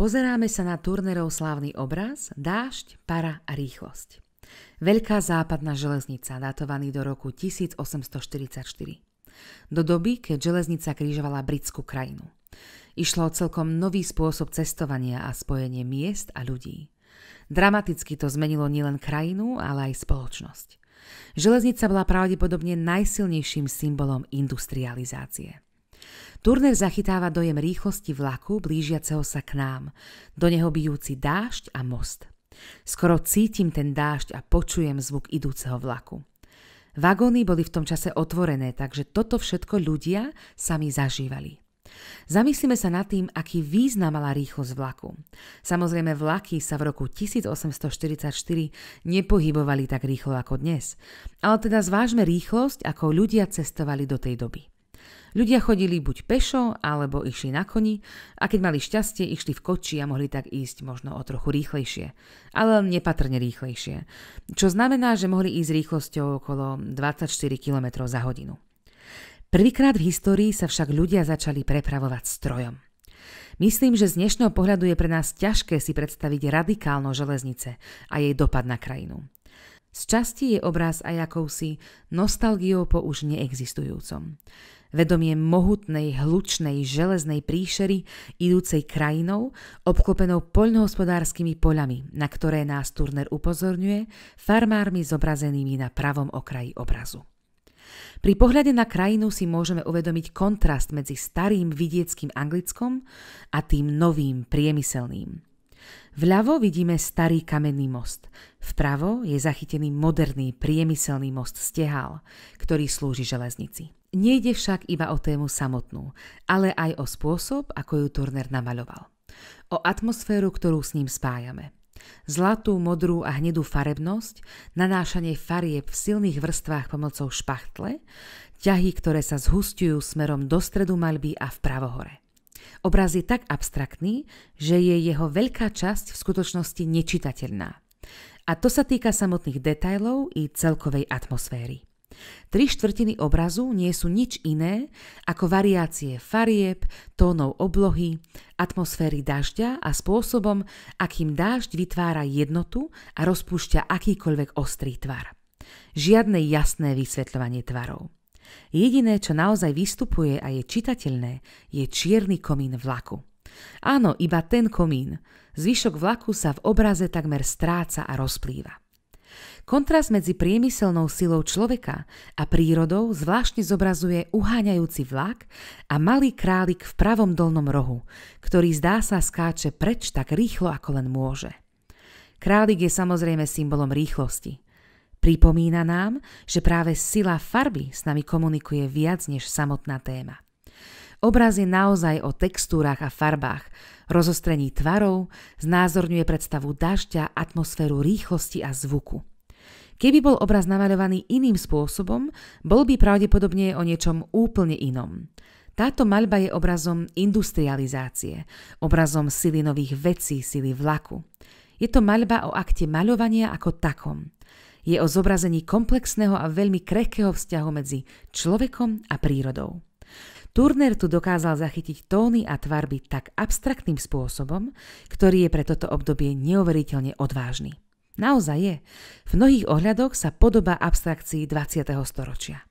Pozeráme sa na Turnerov slávny obraz Dášť, para a rýchlosť. Veľká západná železnica, datovaný do roku 1844. Do doby, keď železnica krížovala britskú krajinu. Išlo o celkom nový spôsob cestovania a spojenie miest a ľudí. Dramaticky to zmenilo nielen krajinu, ale aj spoločnosť. Železnica bola pravdepodobne najsilnejším symbolom industrializácie. Turner zachytáva dojem rýchlosti vlaku blížiaceho sa k nám, do neho bijúci dážď a most. Skoro cítim ten dážď a počujem zvuk idúceho vlaku. Vagóny boli v tom čase otvorené, takže toto všetko ľudia sami zažívali. Zamyslíme sa nad tým, aký význam mala rýchlosť vlaku. Samozrejme, vlaky sa v roku 1844 nepohybovali tak rýchlo ako dnes, ale teda zvážme rýchlosť, ako ľudia cestovali do tej doby. Ľudia chodili buď pešo, alebo išli na koni a keď mali šťastie, išli v koči a mohli tak ísť možno o trochu rýchlejšie, ale nepatrne rýchlejšie, čo znamená, že mohli ísť rýchlosťou okolo 24 km za hodinu. Prvýkrát v histórii sa však ľudia začali prepravovať strojom. Myslím, že z dnešného pohľadu je pre nás ťažké si predstaviť radikálno železnice a jej dopad na krajinu. Z časti je obraz aj akousi nostalgiou po už neexistujúcom vedomie mohutnej, hlučnej, železnej príšery, idúcej krajinou, obklopenou poľnohospodárskymi poľami, na ktoré nás Turner upozorňuje, farmármi zobrazenými na pravom okraji obrazu. Pri pohľade na krajinu si môžeme uvedomiť kontrast medzi starým vidieckým anglickom a tým novým priemyselným. Vľavo vidíme starý kamenný most. Vpravo je zachytený moderný priemyselný most stehal, ktorý slúži železnici. Nejde však iba o tému samotnú, ale aj o spôsob, ako ju Turner namaľoval. O atmosféru, ktorú s ním spájame – Zlatú, modrú a hnedú farebnosť, nanášanie farieb v silných vrstvách pomocou špachtle, ťahy, ktoré sa zhustujú smerom do stredu maľby a v pravohore. Obraz je tak abstraktný, že je jeho veľká časť v skutočnosti nečitateľná. A to sa týka samotných detajlov i celkovej atmosféry. Tri štvrtiny obrazu nie sú nič iné ako variácie farieb, tónov oblohy, atmosféry dažďa a spôsobom, akým dážď vytvára jednotu a rozpúšťa akýkoľvek ostrý tvar. Žiadne jasné vysvetľovanie tvarov. Jediné, čo naozaj vystupuje a je čitateľné, je čierny komín vlaku. Áno, iba ten komín. Zvyšok vlaku sa v obraze takmer stráca a rozplýva. Kontrast medzi priemyselnou silou človeka a prírodou zvláštne zobrazuje uháňajúci vlak a malý králik v pravom dolnom rohu, ktorý zdá sa skáče preč tak rýchlo, ako len môže. Králik je samozrejme symbolom rýchlosti. Pripomína nám, že práve sila farby s nami komunikuje viac než samotná téma. Obraz je naozaj o textúrach a farbách, rozostrení tvarov, znázorňuje predstavu dažďa, atmosféru rýchlosti a zvuku. Keby bol obraz namaľovaný iným spôsobom, bol by pravdepodobne o niečom úplne inom. Táto maľba je obrazom industrializácie, obrazom sily nových vecí, sily vlaku. Je to maľba o akte maľovania ako takom je o zobrazení komplexného a veľmi krehkého vzťahu medzi človekom a prírodou. Turner tu dokázal zachytiť tóny a tvarby tak abstraktným spôsobom, ktorý je pre toto obdobie neuveriteľne odvážny. Naozaj je. V mnohých ohľadoch sa podobá abstrakcii 20. storočia.